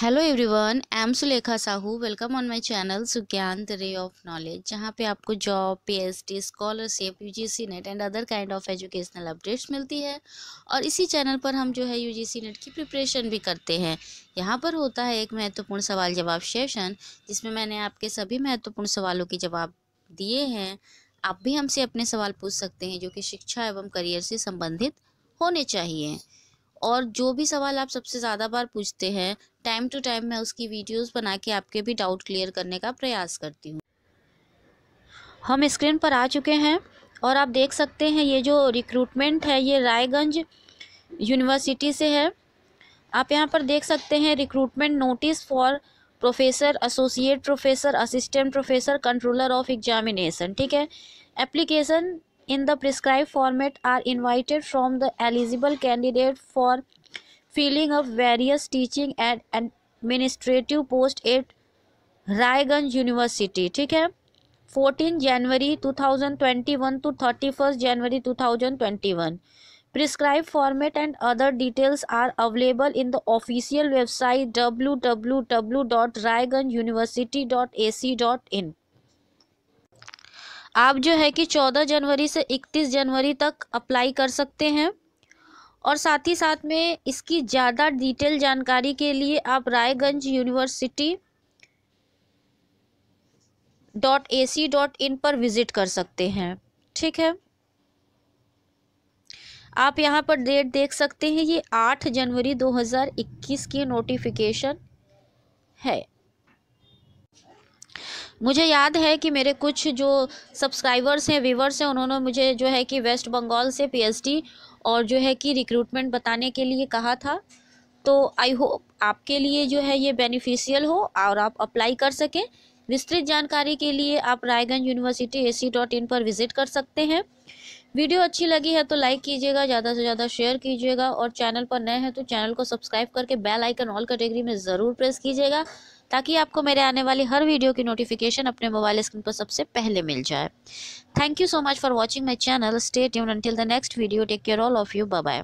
Hello everyone I am Sulekha Sahu welcome on my channel Sugyan the ray of knowledge जहां पे आपको job PhD scholarship UGC NET and other kind of educational updates मिलती है और इसी channel पर हम जो है यूजीसी नेट की प्रिपरेशन भी करते हैं यहां पर होता है एक महत्वपूर्ण सवाल जवाब सेशन जिसमें मैंने आपके सभी महत्वपूर्ण सवालों के जवाब दिए हैं आप भी हमसे अपने सवाल पूछ सकते हैं जो कि शिक्षा एवं करियर से संबंधित होने चाहिए और जो भी सवाल आप सबसे ज़्यादा बार पूछते हैं टाइम टू टाइम मैं उसकी वीडियोस बना के आपके भी डाउट क्लियर करने का प्रयास करती हूँ हम स्क्रीन पर आ चुके हैं और आप देख सकते हैं ये जो रिक्रूटमेंट है ये रायगंज यूनिवर्सिटी से है आप यहाँ पर देख सकते हैं recruitment notice for professor associate professor assistant professor controller of examination ठीक है application in the prescribed format are invited from the eligible candidate for filling of various teaching and administrative post at Raiganj University. ठीक है 14 January 2021 to 31 January 2021 prescribed format and other details are available in the official website www.raiganjuniversity.ac.in आप जो है कि 14 जनवरी से 31 जनवरी तक apply कर सकते हैं और साथ ही साथ में इसकी ज़्यादा डिटेल जानकारी के लिए आप Raiganj university dot A C dot in पर विज़िट कर सकते हैं ठीक है आप यहाँ पर डेट देख सकते हैं ये आठ जनवरी 2021 की नोटिफिकेशन है मुझे याद है कि मेरे कुछ जो सब्सक्राइबर्स हैं व्यूवर्स हैं उन्होंने मुझे जो है कि वेस्ट बंगाल से पीएचडी और जो है कि रिक्रूटमेंट बताने के लिए कहा था तो आई होप आपके लिए जो है ये बेनिफिशियल हो और आप अप्लाई कर सकें विस्तृत जानकारी के लिए आप Raiganj university A dot in पर विजिट कर सकते हैं वीडियो अच्छी लगी है तो लाइक कीजिएगा ज़्यादा से ज़्यादा शेयर कीजिएगा और चैनल पर नए हैं तो चैनल को सब्सक्राइब करके बेल आइकन ऑल कैटेगरी में ज़रूर प्रेस कीजिएगा ताकि आपको मेरे आने वाली हर वीडियो की नोटिफिकेशन अपने मोबाइल स्क्रीन पर सबसे पहले मिल जाए thank you so much for watching my channel stay यून until the next video take care all of you bye